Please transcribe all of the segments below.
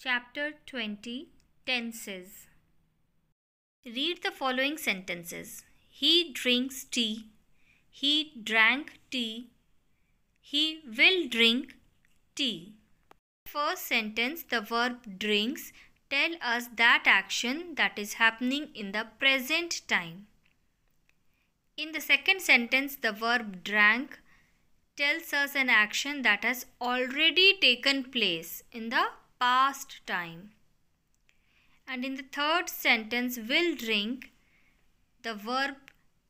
Chapter 20 Tenses Read the following sentences He drinks tea. He drank tea. He will drink tea. First sentence the verb drinks tell us that action that is happening in the present time. In the second sentence, the verb drank tells us an action that has already taken place in the past time. And in the third sentence, will drink, the verb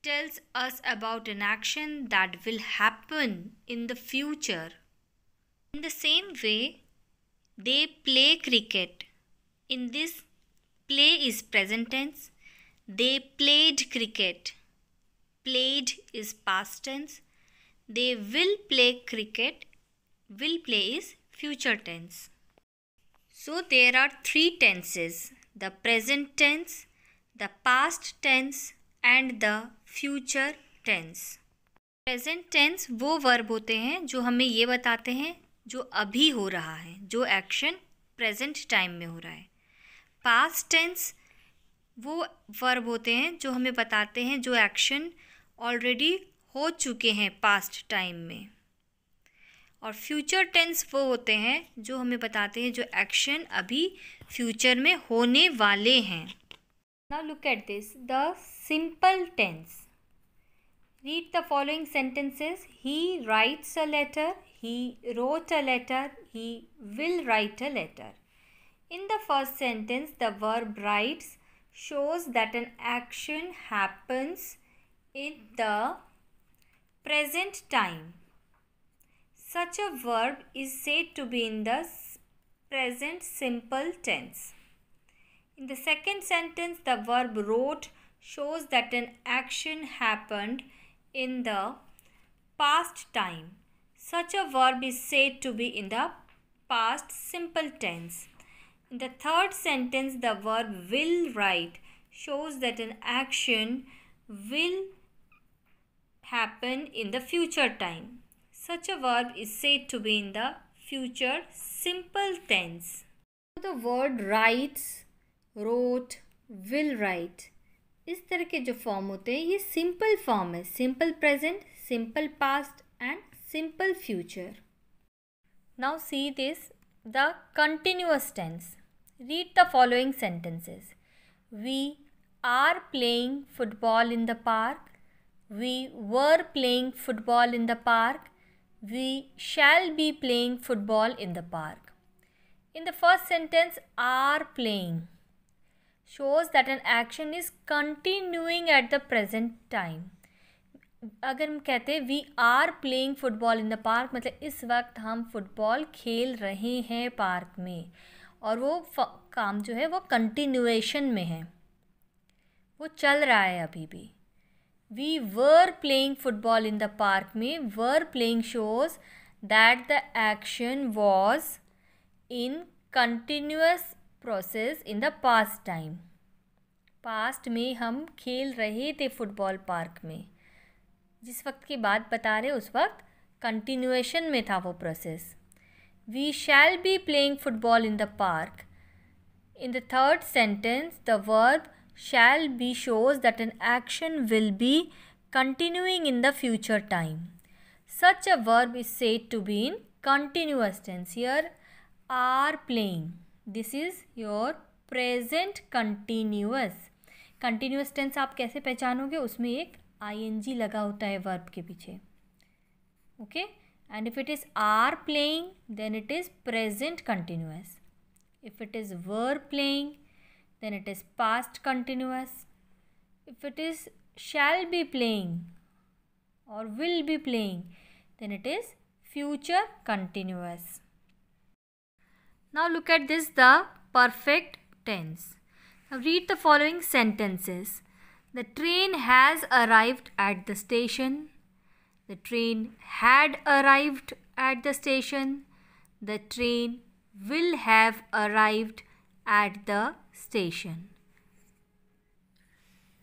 tells us about an action that will happen in the future. In the same way, they play cricket. In this, play is present tense. They played cricket. Played is past tense. They will play cricket. Will play is future tense. So there are three tenses the present tense, the past tense, and the future tense. Present tense वो verb होते हैं जो हमें ये बताते हैं जो अभी हो रहा है जो एक्शन प्रेजेंट टाइम में हो रहा है पास्ट टेंस वो वर्ब होते हैं जो हमें बताते हैं जो एक्शन ऑलरेडी हो चुके हैं पास्ट टाइम में और फ्यूचर टेंस वो होते हैं जो हमें बताते हैं जो एक्शन अभी फ्यूचर में होने वाले हैं now look at this the simple tense read the following sentences he writes a letter he wrote a letter he will write a letter in the first sentence the verb writes shows that an action happens in the present time Such a verb is said to be in the present simple tense. In the second sentence, the verb wrote shows that an action happened in the past time. Such a verb is said to be in the past simple tense. In the third sentence, the verb will write shows that an action will happen in the future time. Such a verb is said to be in the future simple tense. The word writes, wrote, will write. इस तरह के जो form होते हैं ये simple form है simple present simple past and simple future now see this the continuous tense read the following sentences we are playing football in the park we were playing football in the park We shall be playing football in the park. In the first sentence, are playing shows that an action is continuing at the present time. अगर हम कहते हैं we are playing football in the park मतलब इस वक्त हम football खेल रहे हैं पार्क में और वो काम जो है वो कंटिन्यूएशन में है वो चल रहा है अभी भी we were playing football in the park में were playing shows that the action was in continuous process in the past time past में हम खेल रहे थे फुटबॉल पार्क में जिस वक्त की बात बता रहे उस वक्त कंटिन्यूएशन में था वो process we shall be playing football in the park in the third sentence the verb shall be shows that an action will be continuing in the future time. Such a verb is said to be in continuous tense. Here are playing. This is your present continuous. continuous tense aap kaise pehchanoge usme ek ing laga hota hai verb ke piche okay and if it is are playing then it is present continuous if it is were playing then it is past continuous. If it is shall be playing or will be playing, then it is future continuous. Now look at this the perfect tense. Now read the following sentences. The train has arrived at the station. The train had arrived at the station. The train will have arrived at the station.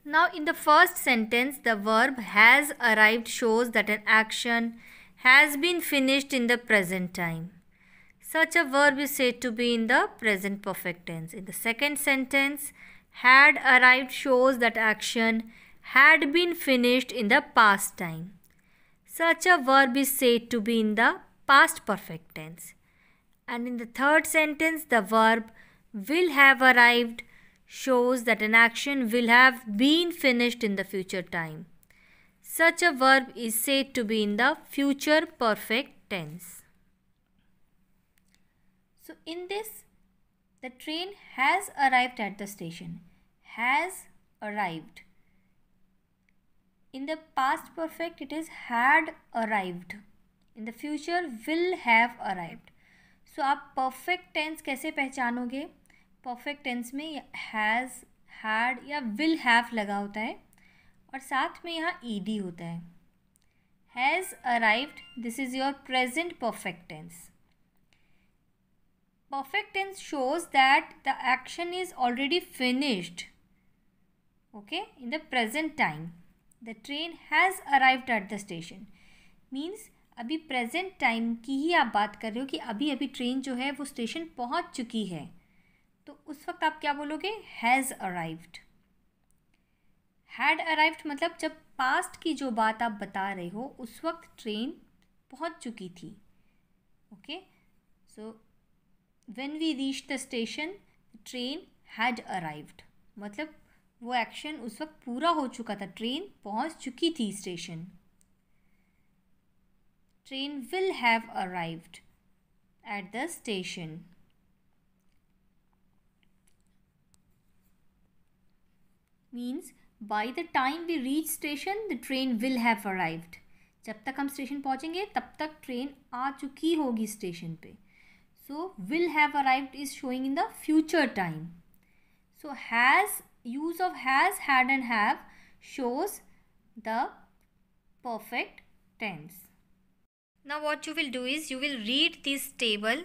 Now, in the first sentence, the verb has arrived shows that an action has been finished in the present time. Such a verb is said to be in the present perfect tense. In the second sentence, had arrived shows that action had been finished in the past time. Such a verb is said to be in the past perfect tense. And in the third sentence, the verb will have arrived shows that an action will have been finished in the future time. Such a verb is said to be in the future perfect tense. So in this, the train has arrived at the station. Has arrived. In the past perfect, it is had arrived. In the future, will have arrived. So आप perfect tense कैसे पहचानोगे perfect tense में has had या will have लगा होता है और साथ में यहाँ ई डी होता है has arrived this is your present perfect tense perfect tense shows that the action is already finished okay in the present time the train has arrived at the station means अभी present time की ही आप बात कर रहे हो कि अभी अभी ट्रेन जो है वो स्टेशन पहुंच चुकी है तो उस वक्त आप क्या बोलोगे हैज़ अराइव्ड हैड अराइव्ड मतलब जब पास्ट की जो बात आप बता रहे हो उस वक्त ट्रेन पहुंच चुकी थी okay so when we reach the station train had arrived मतलब वो एक्शन उस वक्त पूरा हो चुका था ट्रेन पहुंच चुकी थी station train will have arrived at the station means by the time we reach station the train will have arrived जब तक हम स्टेशन पहुँचेंगे तब तक ट्रेन आ चुकी होगी स्टेशन पे So will have arrived is showing in the future time. So has use of has, had and have shows the perfect tense. Now what you will do is you will read this table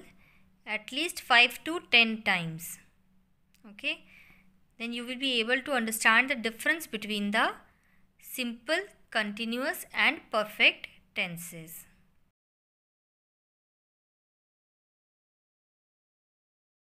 at least 5 to 10 times. Okay then you will be able to understand the difference between the simple, continuous and perfect tenses.